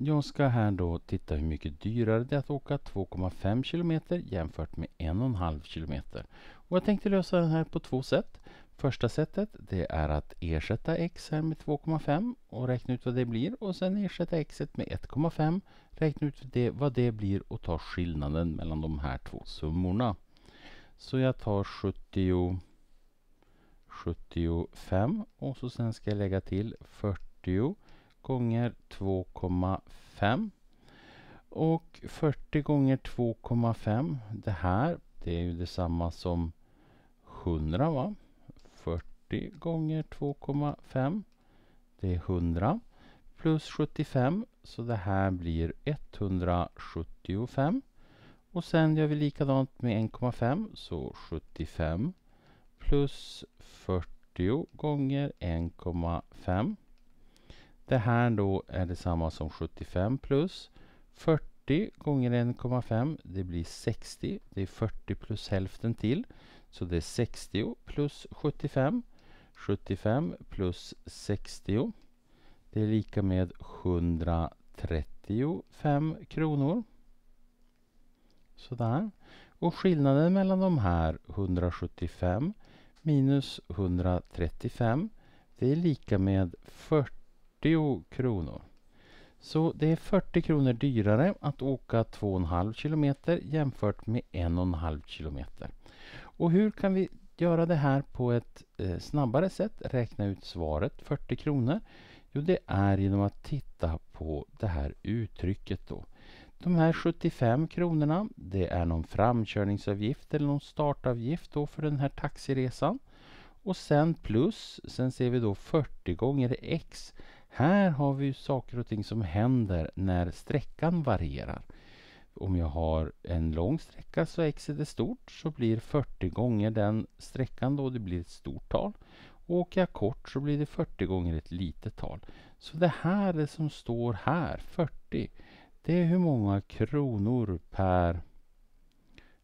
Jag ska här då titta hur mycket dyrare det är att åka 2,5 km jämfört med 1,5 km. Och jag tänkte lösa den här på två sätt. Första sättet det är att ersätta x här med 2,5 och räkna ut vad det blir och sen ersätta x med 1,5, räkna ut det, vad det blir och ta skillnaden mellan de här två summorna. Så jag tar 70, 75 och så sen ska jag lägga till 40 gånger 2,5. Och 40 gånger 2,5, det här, det är ju detsamma som 100 va? 40 gånger 2,5, det är 100. Plus 75, så det här blir 175. Och sen gör vi likadant med 1,5, så 75 plus 40 gånger 1,5 det här då är detsamma som 75 plus 40 gånger 1,5 det blir 60. Det är 40 plus hälften till. Så det är 60 plus 75. 75 plus 60. Det är lika med 135 kronor. Sådär. Och skillnaden mellan de här 175 minus 135 det är lika med 40 40 kronor. Så det är 40 kronor dyrare att åka 2,5 kilometer jämfört med 1,5 kilometer. Och hur kan vi göra det här på ett eh, snabbare sätt? Räkna ut svaret 40 kronor. Jo, det är genom att titta på det här uttrycket då. De här 75 kronorna, det är någon framkörningsavgift eller någon startavgift då för den här taxiresan. Och sen plus, sen ser vi då 40 gånger x här har vi saker och ting som händer när sträckan varierar. Om jag har en lång sträcka så x är stort så blir 40 gånger den sträckan då det blir ett stort tal. Och åker jag kort så blir det 40 gånger ett litet tal. Så det här det som står här, 40, det är hur många kronor per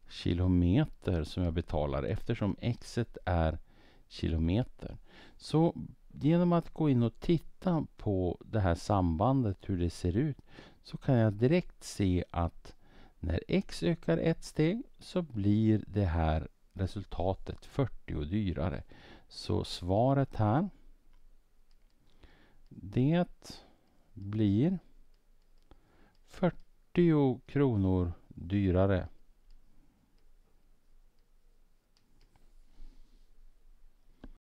kilometer som jag betalar eftersom x är kilometer. Så genom att gå in och titta på det här sambandet, hur det ser ut, så kan jag direkt se att när x ökar ett steg så blir det här resultatet 40 dyrare. Så svaret här det blir 40 kronor dyrare